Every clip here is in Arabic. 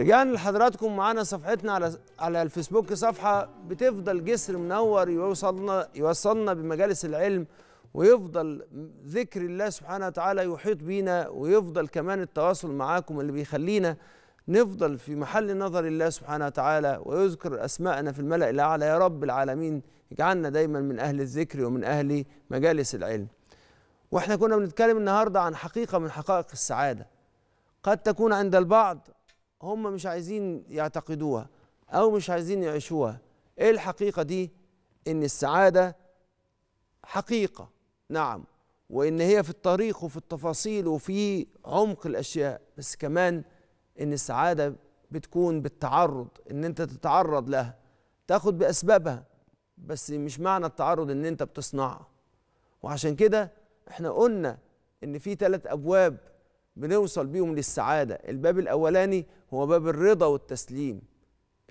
رجعنا لحضراتكم معانا صفحتنا على على الفيسبوك صفحه بتفضل جسر منور يوصلنا يوصلنا بمجالس العلم ويفضل ذكر الله سبحانه وتعالى يحيط بينا ويفضل كمان التواصل معاكم اللي بيخلينا نفضل في محل نظر الله سبحانه وتعالى ويذكر أسماءنا في الملأ الأعلى يا رب العالمين اجعلنا دايما من أهل الذكر ومن أهل مجالس العلم واحنا كنا بنتكلم النهاردة عن حقيقة من حقائق السعادة قد تكون عند البعض هم مش عايزين يعتقدوها او مش عايزين يعيشوها ايه الحقيقه دي ان السعاده حقيقه نعم وان هي في الطريق وفي التفاصيل وفي عمق الاشياء بس كمان ان السعاده بتكون بالتعرض ان انت تتعرض لها تاخد باسبابها بس مش معنى التعرض ان انت بتصنعها وعشان كده احنا قلنا ان في ثلاث ابواب بنوصل بيهم للسعادة الباب الأولاني هو باب الرضا والتسليم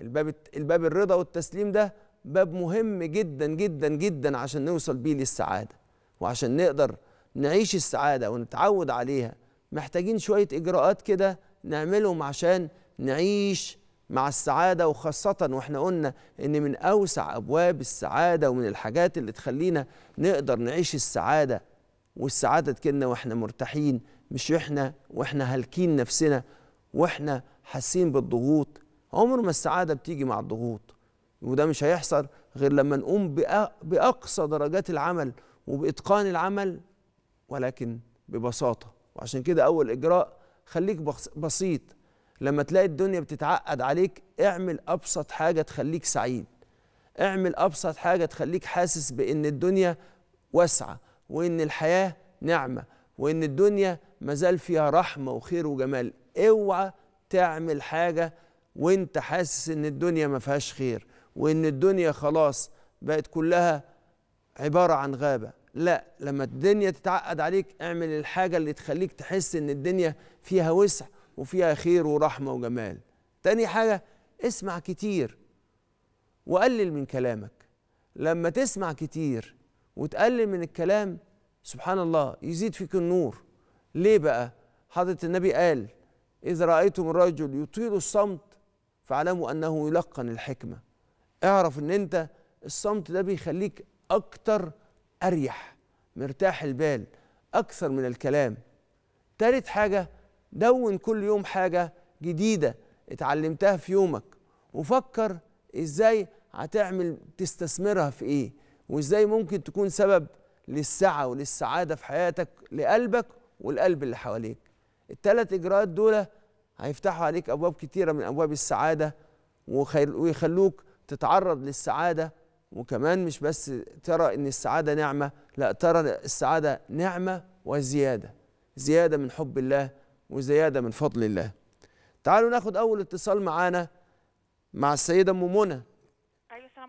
الباب الباب الرضا والتسليم ده باب مهم جدا جدا جدا عشان نوصل بيه للسعادة وعشان نقدر نعيش السعادة ونتعود عليها محتاجين شوية إجراءات كده نعملهم عشان نعيش مع السعادة وخاصة واحنا قلنا ان من اوسع ابواب السعادة ومن الحاجات اللي تخلينا نقدر نعيش السعادة والسعادة كنا واحنا مرتاحين مش احنا واحنا هالكين نفسنا واحنا حاسين بالضغوط عمر ما السعادة بتيجي مع الضغوط وده مش هيحصل غير لما نقوم بأقصى درجات العمل وبإتقان العمل ولكن ببساطة وعشان كده أول إجراء خليك بسيط لما تلاقي الدنيا بتتعقد عليك اعمل أبسط حاجة تخليك سعيد اعمل أبسط حاجة تخليك حاسس بإن الدنيا واسعة وإن الحياة نعمة وإن الدنيا ما زال فيها رحمه وخير وجمال اوعى تعمل حاجه وانت حاسس ان الدنيا ما فيهاش خير وان الدنيا خلاص بقت كلها عباره عن غابه لا لما الدنيا تتعقد عليك اعمل الحاجه اللي تخليك تحس ان الدنيا فيها وسع وفيها خير ورحمه وجمال تاني حاجه اسمع كتير وقلل من كلامك لما تسمع كتير وتقلل من الكلام سبحان الله يزيد فيك النور ليه بقى حضرة النبي قال إذا رأيتم الرجل يطيل الصمت فاعلموا أنه يلقن الحكمة اعرف أن أنت الصمت ده بيخليك أكتر أريح مرتاح البال أكثر من الكلام تالت حاجة دون كل يوم حاجة جديدة اتعلمتها في يومك وفكر ازاي هتعمل تستثمرها في ايه وازاي ممكن تكون سبب للسعة وللسعادة في حياتك لقلبك والقلب اللي حواليك الثلاث اجراءات دول هيفتحوا عليك ابواب كتيره من ابواب السعاده ويخلوك تتعرض للسعاده وكمان مش بس ترى ان السعاده نعمه لا ترى السعاده نعمه وزياده زياده من حب الله وزياده من فضل الله تعالوا ناخد اول اتصال معانا مع السيده ام منى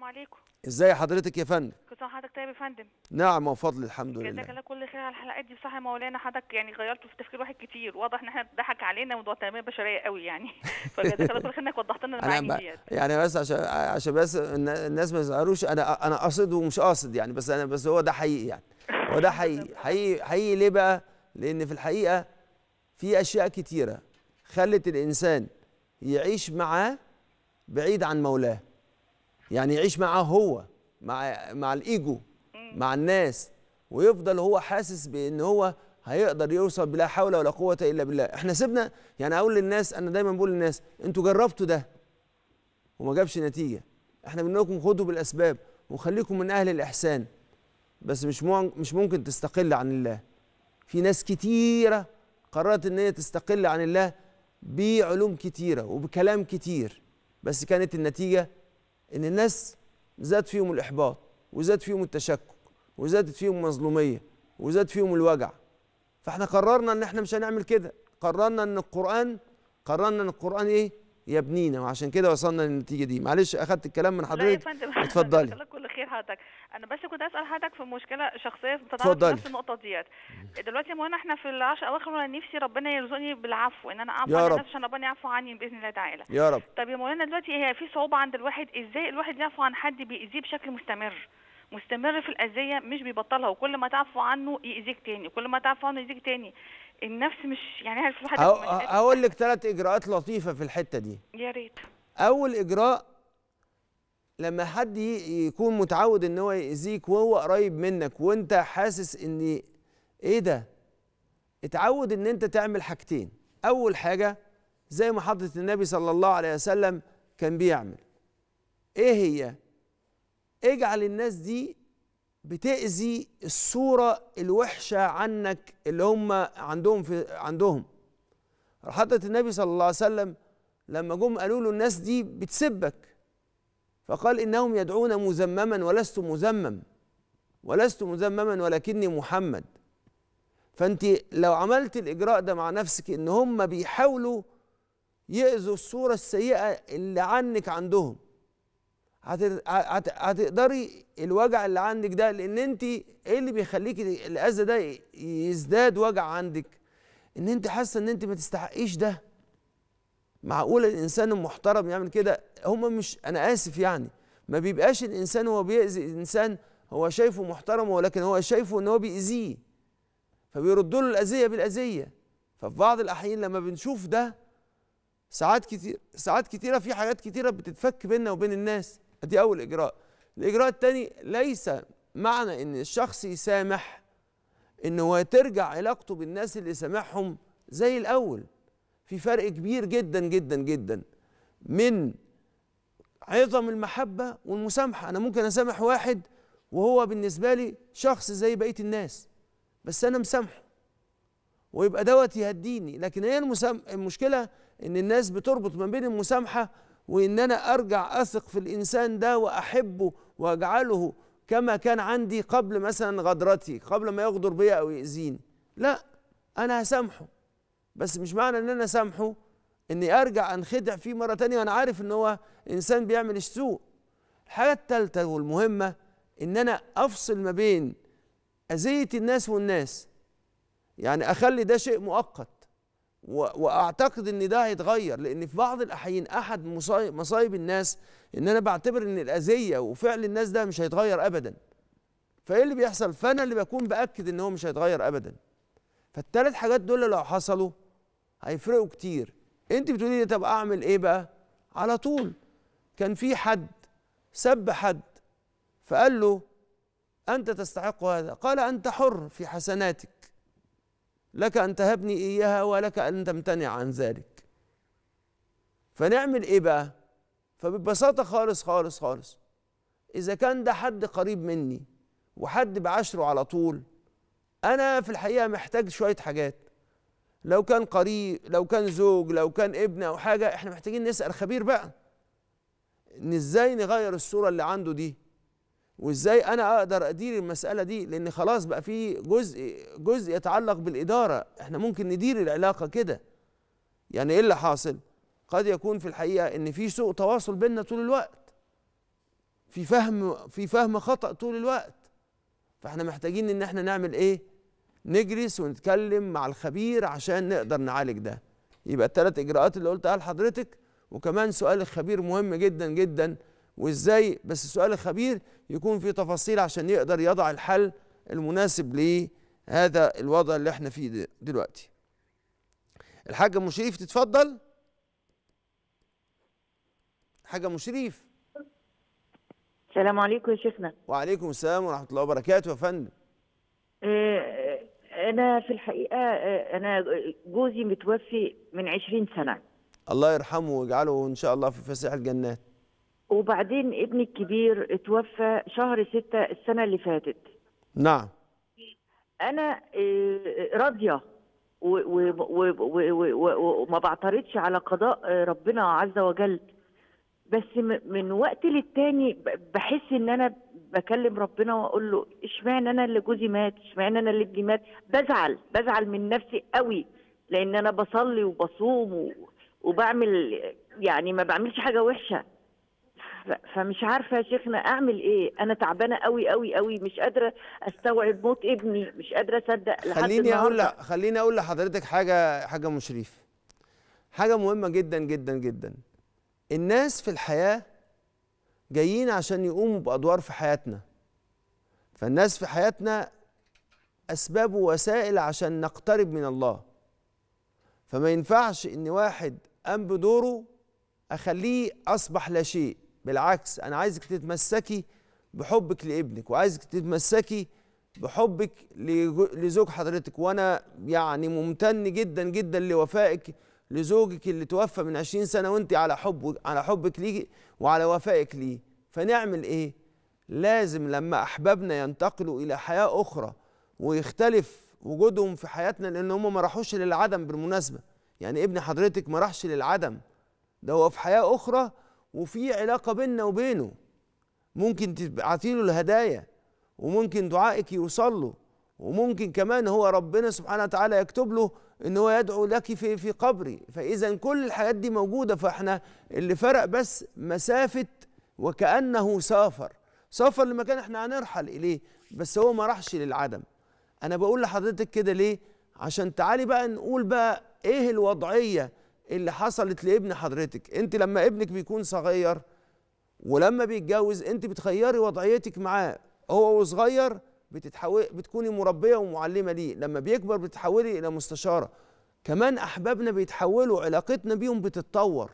عليكم ازاي حضرتك يا فندم كنت حضرتك طيب يا فندم نعم وفضل الحمد لله جزاك الله كل خير على الحلقات دي بصراحه يا مولانا حضرتك يعني غيرت في تفكير واحد كتير واضح ان احنا ضحك علينا موضوع التنميه البشريه قوي يعني فجزاك الله كل خير انك وضحت لنا المعاني دي يعني بس عشان عشان بس الناس ما يزعلوش انا انا قاصد ومش قاصد يعني بس انا بس هو ده حقيقي يعني هو ده حقيقي حقيقي حقيقي ليه بقى؟ لان في الحقيقه في اشياء كتيره خلت الانسان يعيش معاه بعيد عن مولاه يعني يعيش معاه هو مع مع الايجو مع الناس ويفضل هو حاسس بان هو هيقدر يوصل بلا حول ولا قوه الا بالله احنا سيبنا يعني اقول للناس انا دايما بقول للناس انتوا جربتوا ده وما جابش نتيجه احنا بنقول لكم خدوا بالاسباب وخليكم من اهل الاحسان بس مش مش ممكن تستقل عن الله في ناس كتيره قررت ان هي تستقل عن الله بعلوم كتيره وبكلام كتير بس كانت النتيجه ان الناس زاد فيهم الاحباط وزاد فيهم التشكك وزادت فيهم مظلوميه وزاد فيهم الوجع فاحنا قررنا ان احنا مش هنعمل كده قررنا ان القران قررنا ان القران ايه يبنينا وعشان كده وصلنا للنتيجه دي معلش اخدت الكلام من حضرتك اتفضلي خير حضرتك انا بس كنت اسال حضرتك في مشكله شخصيه في نفس النقطه ديت دلوقتي يا احنا في العشر اواخر وانا نفسي ربنا يرزقني بالعفو ان انا اعفو عن الناس عشان ربنا يعفو عني باذن الله تعالى يا رب طب يا مولانا دلوقتي هي في صعوبه عند الواحد ازاي الواحد يعفو عن حد بيأذيه بشكل مستمر مستمر في الاذيه مش بيبطلها وكل ما تعفو عنه يأذيك تاني كل ما تعفو عنه يأذيك تاني النفس مش يعني عارف الواحد هقول لك ثلاث اجراءات لطيفه في الحته دي يا ريت اول اجراء لما حد يكون متعود ان هو يأذيك وهو قريب منك وانت حاسس ان ايه ده اتعود ان انت تعمل حاجتين اول حاجة زي ما حضرة النبي صلى الله عليه وسلم كان بيعمل ايه هي اجعل الناس دي بتأذي الصورة الوحشة عنك اللي هم عندهم في عندهم حضرة النبي صلى الله عليه وسلم لما جم قالوا له الناس دي بتسبك فقال إنهم يدعون مزمما ولست مزمم ولست مزمما ولكني محمد فأنت لو عملت الإجراء ده مع نفسك إن هم بيحاولوا يأذوا الصورة السيئة اللي عنك عندهم هتقدري الوجع اللي عندك ده لان انت ايه اللي بيخليك الاذى ده يزداد وجع عندك ان انت حاسه ان انت ما تستحقيش ده معقول الانسان المحترم يعمل كده هم مش انا اسف يعني ما بيبقاش الانسان هو بيأذي الانسان هو شايفه محترم ولكن هو شايفه ان هو بيأذيه فبيردوا له الاذيه بالاذيه ففي بعض الاحيان لما بنشوف ده ساعات كتير ساعات كتيره في حاجات كتيره بتتفك بيننا وبين الناس ادي اول اجراء الاجراء الثاني ليس معنى ان الشخص يسامح ان هو ترجع علاقته بالناس اللي سامحهم زي الاول في فرق كبير جدا جدا جدا من عظم المحبة والمسامحة أنا ممكن أسامح واحد وهو بالنسبة لي شخص زي بقية الناس بس أنا مسامحه ويبقى دوت يهديني لكن هي المشكلة إن الناس بتربط ما بين المسامحة وإن أنا أرجع أثق في الإنسان ده وأحبه وأجعله كما كان عندي قبل مثلا غدرتي قبل ما يغدر بيا أو يأذيني لا أنا هسامحه بس مش معنى ان انا سامحه اني ارجع انخدع فيه مره تانية وانا عارف ان هو انسان بيعمل السوء الحاجه الثالثه والمهمه ان انا افصل ما بين اذيه الناس والناس يعني اخلي ده شيء مؤقت واعتقد ان ده هيتغير لان في بعض الاحيان احد مصايب الناس ان انا بعتبر ان الاذيه وفعل الناس ده مش هيتغير ابدا فايه اللي بيحصل فانا اللي بكون باكد ان هو مش هيتغير ابدا فالثلاث حاجات دول لو حصلوا هيفرقوا كتير انت بتقولي لي طب اعمل ايه بقى على طول كان في حد سب حد فقال له انت تستحق هذا قال انت حر في حسناتك لك ان تهبني اياها ولك ان تمتنع عن ذلك فنعمل ايه بقى فببساطه خالص خالص خالص اذا كان ده حد قريب مني وحد بعشره على طول انا في الحقيقه محتاج شويه حاجات لو كان قريب لو كان زوج لو كان ابن او حاجه احنا محتاجين نسال خبير بقى ان ازاي نغير الصوره اللي عنده دي وازاي انا اقدر ادير المساله دي لان خلاص بقى في جزء جزء يتعلق بالاداره احنا ممكن ندير العلاقه كده يعني ايه اللي حاصل قد يكون في الحقيقه ان في سوء تواصل بيننا طول الوقت في فهم في فهم خطا طول الوقت فاحنا محتاجين ان احنا نعمل ايه نجلس ونتكلم مع الخبير عشان نقدر نعالج ده يبقى الثلاث اجراءات اللي قلتها لحضرتك وكمان سؤال الخبير مهم جدا جدا وازاي بس سؤال الخبير يكون فيه تفاصيل عشان يقدر يضع الحل المناسب لهذا الوضع اللي احنا فيه دلوقتي الحاجه مشريف تتفضل حاجه مشريف السلام عليكم يا شيخنا وعليكم السلام ورحمه الله وبركاته يا فندم آه، أنا في الحقيقة آه، أنا جوزي متوفي من 20 سنة الله يرحمه ويجعله إن شاء الله في فسيح الجنات وبعدين ابني الكبير اتوفى شهر ستة السنة اللي فاتت نعم أنا آه، راضية وما بعترضش على قضاء آه، ربنا عز وجل بس من وقت للتاني بحس ان انا بكلم ربنا واقول له اشمعنى انا اللي جوزي مات اشمعنى انا اللي ابني مات بزعل بزعل من نفسي قوي لان انا بصلي وبصوم وبعمل يعني ما بعملش حاجه وحشه فمش عارفه يا شيخنا اعمل ايه انا تعبانه قوي قوي قوي مش قادره استوعب موت ابني مش قادره اصدق لحد خليني اقول خليني اقول لحضرتك حاجه حاجه مشريف حاجه مهمه جدا جدا جدا الناس في الحياه جايين عشان يقوموا بادوار في حياتنا فالناس في حياتنا اسباب ووسائل عشان نقترب من الله فما ينفعش ان واحد قام بدوره اخليه اصبح لا شيء بالعكس انا عايزك تتمسكي بحبك لابنك وعايزك تتمسكي بحبك لزوج حضرتك وانا يعني ممتن جدا جدا لوفائك لزوجك اللي توفى من 20 سنه وانت على حب على حبك ليه وعلى وفائك ليه فنعمل ايه لازم لما احبابنا ينتقلوا الى حياه اخرى ويختلف وجودهم في حياتنا لان هم ما راحوش للعدم بالمناسبه يعني ابن حضرتك ما راحش للعدم ده هو في حياه اخرى وفي علاقه بيننا وبينه ممكن تبعتي له الهدايا وممكن دعائك يوصل له وممكن كمان هو ربنا سبحانه وتعالى يكتب له ان هو يدعو لك في في قبري فاذا كل الحاجات دي موجوده فاحنا اللي فرق بس مسافه وكانه سافر سافر لمكان احنا هنرحل اليه بس هو ما راحش للعدم انا بقول لحضرتك كده ليه عشان تعالي بقى نقول بقى ايه الوضعيه اللي حصلت لابن حضرتك انت لما ابنك بيكون صغير ولما بيتجوز انت بتخيري وضعيتك معاه هو وصغير بتتحول بتكوني مربيه ومعلمه ليه لما بيكبر بتتحولي الى مستشاره كمان احبابنا بيتحولوا علاقتنا بيهم بتتطور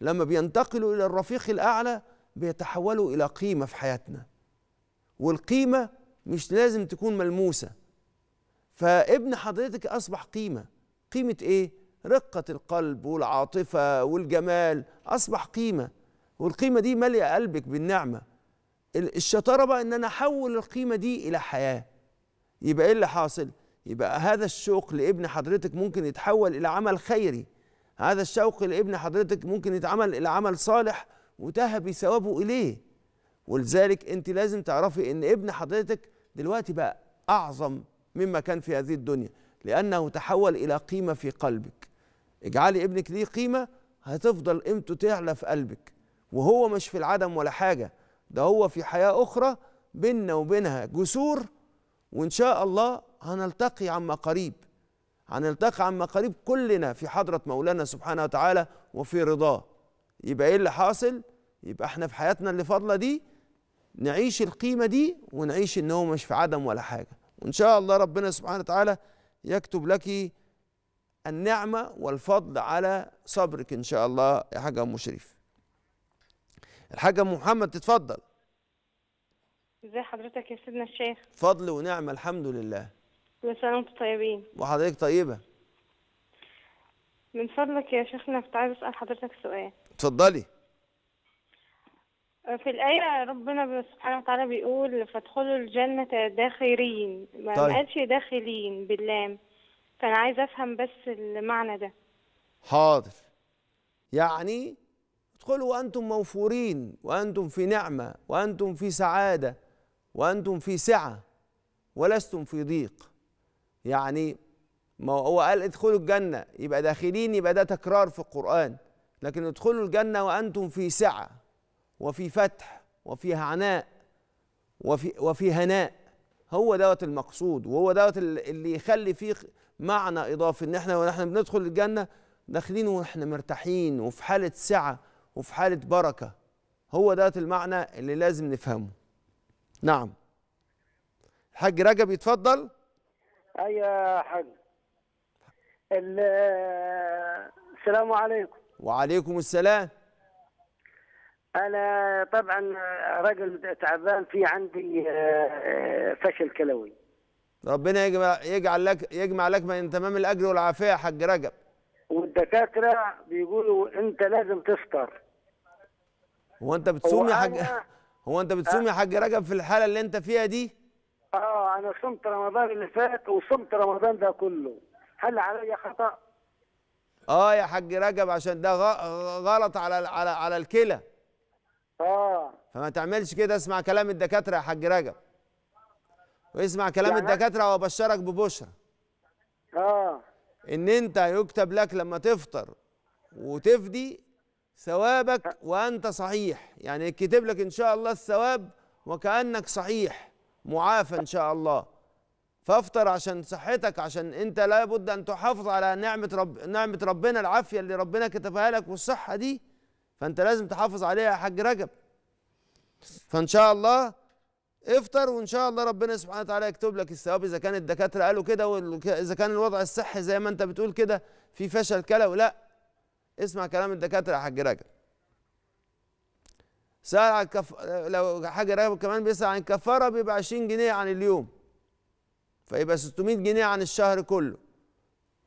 لما بينتقلوا الى الرفيق الاعلى بيتحولوا الى قيمه في حياتنا والقيمه مش لازم تكون ملموسه فابن حضرتك اصبح قيمه قيمه ايه رقه القلب والعاطفه والجمال اصبح قيمه والقيمه دي ماليه قلبك بالنعمه الشطاره بقى ان انا احول القيمه دي الى حياه يبقى ايه اللي حاصل يبقى هذا الشوق لابن حضرتك ممكن يتحول الى عمل خيري هذا الشوق لابن حضرتك ممكن يتعمل الى عمل صالح وتهبي ثوابه اليه ولذلك انت لازم تعرفي ان ابن حضرتك دلوقتي بقى اعظم مما كان في هذه الدنيا لانه تحول الى قيمه في قلبك اجعلي ابنك ليه قيمه هتفضل قيمته تعلى في قلبك وهو مش في العدم ولا حاجه ده هو في حياة أخرى بيننا وبينها جسور وإن شاء الله هنلتقي عما قريب هنلتقي عما قريب كلنا في حضرة مولانا سبحانه وتعالى وفي رضاه يبقى إيه اللي حاصل؟ يبقى إحنا في حياتنا اللي فاضلة دي نعيش القيمة دي ونعيش إن هو مش في عدم ولا حاجة وإن شاء الله ربنا سبحانه وتعالى يكتب لك النعمة والفضل على صبرك إن شاء الله يا حاجة أم شريف الحاجة أم محمد تتفضل ازي حضرتك يا سيدنا الشيخ فضل ونعمة الحمد لله كل سنة وانتم طيبين وحضرتك طيبة من فضلك يا شيخنا كنت عايز أسأل حضرتك سؤال اتفضلي في الآية ربنا سبحانه وتعالى بيقول فادخلوا الجنة داخرين ما طيب. قالش داخلين باللام فأنا عايز أفهم بس المعنى ده حاضر يعني ادخلوا وأنتم موفورين وأنتم في نعمة وأنتم في سعادة وأنتم في سعة ولستم في ضيق يعني ما هو قال ادخلوا الجنة يبقى داخلين يبقى ده تكرار في القرآن لكن ادخلوا الجنة وأنتم في سعة وفي فتح وفي عناء وفي وفي هناء هو دوت المقصود وهو دوت اللي يخلي فيه معنى إضافي إن إحنا ونحن بندخل الجنة داخلين واحنا مرتاحين وفي حالة سعة وفي حالة بركة هو ده المعنى اللي لازم نفهمه نعم الحاج رجب يتفضل أي أيوة يا حاج السلام عليكم وعليكم السلام انا طبعا راجل تعبان في عندي آه، فشل كلوي ربنا يجمع يجعل لك يجمع لك من تمام الاجر والعافيه يا حاج رجب والدكاتره بيقولوا انت لازم تفطر هو انت بتصوم يا حاج هو انت بتصوم أه. يا حاج رجب في الحاله اللي انت فيها دي اه انا صمت رمضان اللي فات وصمت رمضان ده كله هل علي خطا اه يا حاج رجب عشان ده غلط على على على الكلى اه فما تعملش كده اسمع كلام الدكاتره يا حاج رجب واسمع كلام يعني الدكاتره وابشرك ببشرى اه ان انت يكتب لك لما تفطر وتفدي ثوابك وانت صحيح يعني يتكتب لك ان شاء الله الثواب وكانك صحيح معافى ان شاء الله فافطر عشان صحتك عشان انت لابد ان تحافظ على نعمه رب نعمه ربنا العافيه اللي ربنا كتبها لك والصحه دي فانت لازم تحافظ عليها يا حاج رجب فان شاء الله افطر وان شاء الله ربنا سبحانه وتعالى يكتب لك الثواب اذا كان الدكاتره قالوا كده واذا كان الوضع الصحي زي ما انت بتقول كده في فشل كلوي لا اسمع كلام الدكاتره يا حاج رجب سأل عن كف... لو حاج رجب كمان بيسأل عن الكفاره بيبقى 20 جنيه عن اليوم فيبقى 600 جنيه عن الشهر كله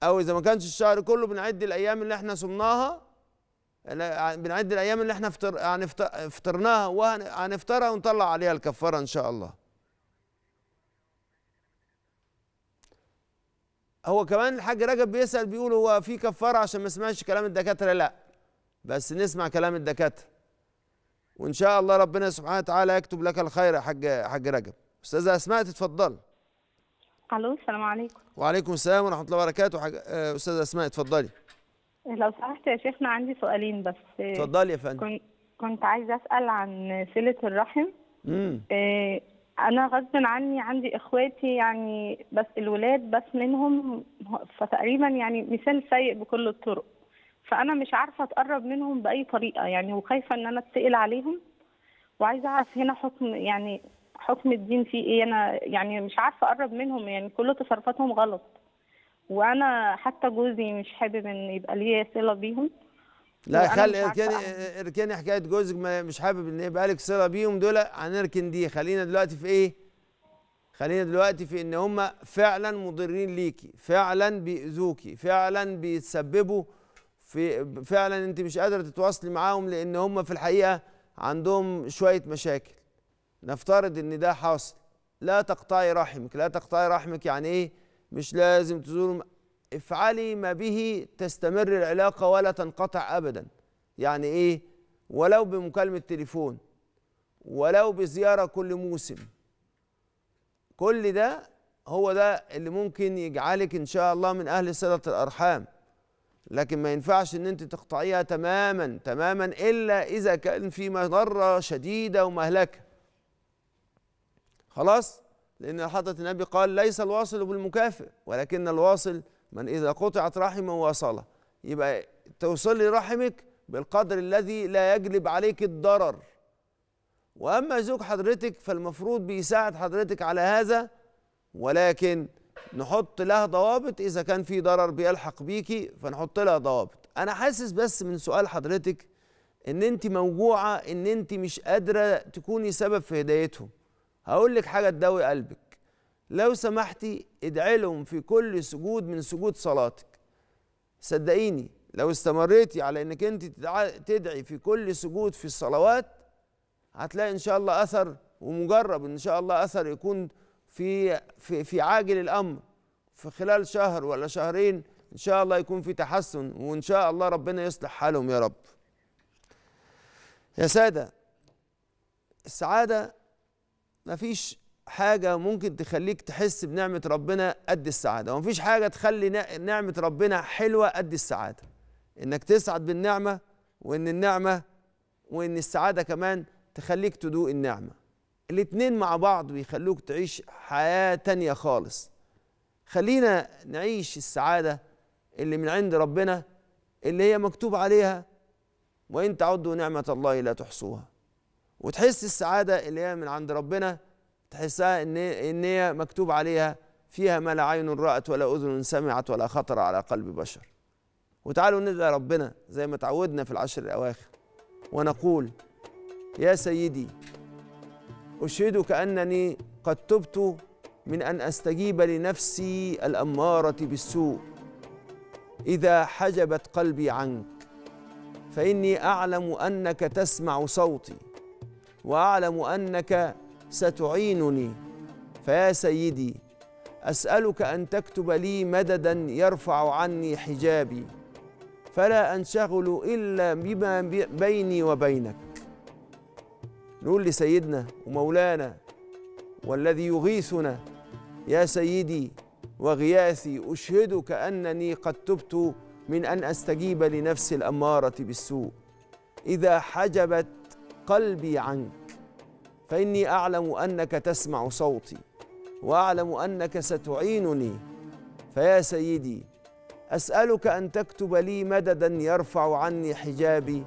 او اذا ما كانش الشهر كله بنعد الايام اللي احنا صمناها بنعد الايام اللي احنا فطر... هنفطرناها وهنفطرها ونطلع عليها الكفاره ان شاء الله هو كمان الحاج رجب بيسال بيقول هو في كفاره عشان ما اسمعش كلام الدكاتره لا بس نسمع كلام الدكاتره وان شاء الله ربنا سبحانه وتعالى يكتب لك الخير يا حاج حاج رجب استاذه اسماء تتفضلي الو السلام عليكم وعليكم السلام ورحمه الله وبركاته حاج... آه، استاذه اسماء اتفضلي لو سمحت يا شيخنا عندي سؤالين بس اتفضلي يا فندم كنت عايزه اسال عن صله الرحم امم انا غصب عني عندي اخواتي يعني بس الولاد بس منهم فتقريبا يعني مثال سيء بكل الطرق فانا مش عارفه اتقرب منهم باي طريقه يعني وخايفه ان انا اتقل عليهم وعايزه اعرف هنا حكم يعني حكم الدين فيه ايه انا يعني مش عارفه اقرب منهم يعني كل تصرفاتهم غلط وانا حتى جوزي مش حابب ان يبقى ليا صله بيهم لا خلي اركني اركني حكايه جوزك مش حابب ان يبقى لك صله بيهم دول هنركن دي خلينا دلوقتي في ايه؟ خلينا دلوقتي في ان هم فعلا مضرين ليكي فعلا بيأذوكي فعلا بيتسببوا في فعلا انت مش قادره تتواصلي معاهم لان هم في الحقيقه عندهم شويه مشاكل نفترض ان ده حاصل لا تقطعي رحمك لا تقطعي رحمك يعني ايه مش لازم تزورهم افعلي ما به تستمر العلاقة ولا تنقطع أبدا يعني إيه ولو بمكالمة تليفون ولو بزيارة كل موسم كل ده هو ده اللي ممكن يجعلك إن شاء الله من أهل صلة الأرحام لكن ما ينفعش ان انت تقطعيها تماما تماما الا اذا كان في مضره شديده ومهلكه خلاص لان حضره النبي قال ليس الواصل بالمكافئ ولكن الواصل من إذا قطعت رحمه وصله يبقى توصلي رحمك بالقدر الذي لا يجلب عليك الضرر وأما زوج حضرتك فالمفروض بيساعد حضرتك على هذا ولكن نحط لها ضوابط إذا كان في ضرر بيلحق بيكي فنحط لها ضوابط أنا حاسس بس من سؤال حضرتك إن أنت موجوعة إن أنت مش قادرة تكوني سبب في هدايتهم هقول لك حاجة تداوي قلبك لو سمحتي ادعي لهم في كل سجود من سجود صلاتك صدقيني لو استمريتي على انك انت تدعي في كل سجود في الصلوات هتلاقي ان شاء الله اثر ومجرب ان شاء الله اثر يكون في في في عاجل الامر في خلال شهر ولا شهرين ان شاء الله يكون في تحسن وان شاء الله ربنا يصلح حالهم يا رب يا ساده السعاده مفيش حاجة ممكن تخليك تحس بنعمة ربنا قد السعادة ومفيش حاجة تخلي نعمة ربنا حلوة قد السعادة إنك تسعد بالنعمة وإن النعمة وإن السعادة كمان تخليك تدوق النعمة الاتنين مع بعض بيخلوك تعيش حياة تانية خالص خلينا نعيش السعادة اللي من عند ربنا اللي هي مكتوب عليها وإن تعدوا نعمة الله لا تحصوها وتحس السعادة اللي هي من عند ربنا تحسها ان ان هي مكتوب عليها فيها ما لا عين رأت ولا أذن سمعت ولا خطر على قلب بشر وتعالوا ندعي ربنا زي ما تعودنا في العشر الأواخر ونقول يا سيدي أشهدك أنني قد تبت من أن أستجيب لنفسي الأمارة بالسوء إذا حجبت قلبي عنك فإني أعلم أنك تسمع صوتي وأعلم أنك ستعينني فيا سيدي اسالك ان تكتب لي مددا يرفع عني حجابي فلا انشغل الا بما بيني وبينك نقول لسيدنا ومولانا والذي يغيثنا يا سيدي وغياثي اشهدك انني قد تبت من ان استجيب لنفس الاماره بالسوء اذا حجبت قلبي عنك فاني اعلم انك تسمع صوتي واعلم انك ستعينني فيا سيدي اسالك ان تكتب لي مددا يرفع عني حجابي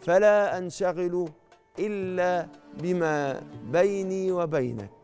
فلا انشغل الا بما بيني وبينك